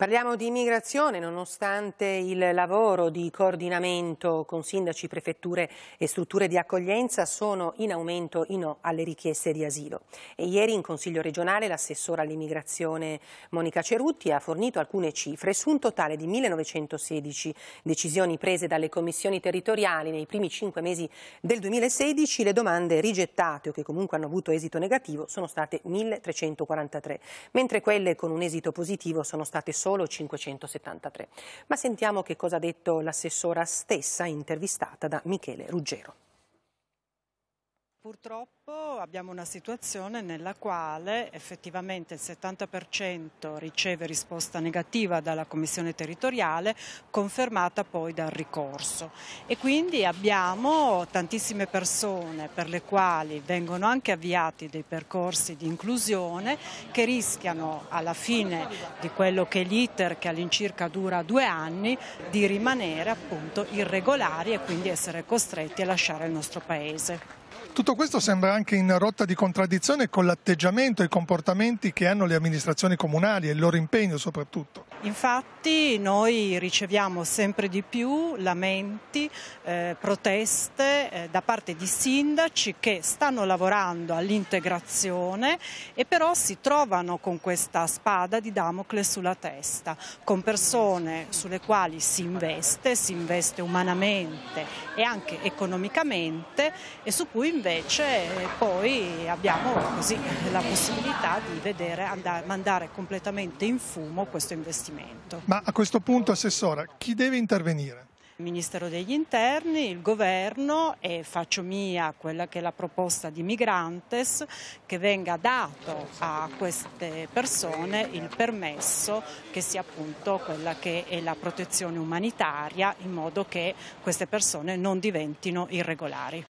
Parliamo di immigrazione, nonostante il lavoro di coordinamento con sindaci, prefetture e strutture di accoglienza sono in aumento i no alle richieste di asilo. E ieri in Consiglio regionale l'assessora all'immigrazione Monica Cerutti ha fornito alcune cifre su un totale di 1916 decisioni prese dalle commissioni territoriali nei primi cinque mesi del 2016, le domande rigettate o che comunque hanno avuto esito negativo sono state 1343, mentre quelle con un esito positivo sono state solo solo 573. Ma sentiamo che cosa ha detto l'assessora stessa intervistata da Michele Ruggero. Purtroppo abbiamo una situazione nella quale effettivamente il 70% riceve risposta negativa dalla Commissione territoriale, confermata poi dal ricorso. E quindi abbiamo tantissime persone per le quali vengono anche avviati dei percorsi di inclusione che rischiano alla fine di quello che è l'iter che all'incirca dura due anni di rimanere appunto irregolari e quindi essere costretti a lasciare il nostro Paese. Tutto questo sembra anche in rotta di contraddizione con l'atteggiamento e i comportamenti che hanno le amministrazioni comunali e il loro impegno soprattutto. Infatti noi riceviamo sempre di più lamenti, eh, proteste eh, da parte di sindaci che stanno lavorando all'integrazione e però si trovano con questa spada di Damocle sulla testa, con persone sulle quali si investe, si investe umanamente e anche economicamente e su cui invece eh, poi abbiamo così, la possibilità di vedere andare, mandare completamente in fumo questo investimento investimento. Ma a questo punto, Assessora, chi deve intervenire? il Ministero degli Interni, il Governo e faccio mia quella che è la proposta di Migrantes che venga dato a queste persone il permesso che sia appunto quella che è la protezione umanitaria in modo che queste persone non diventino irregolari.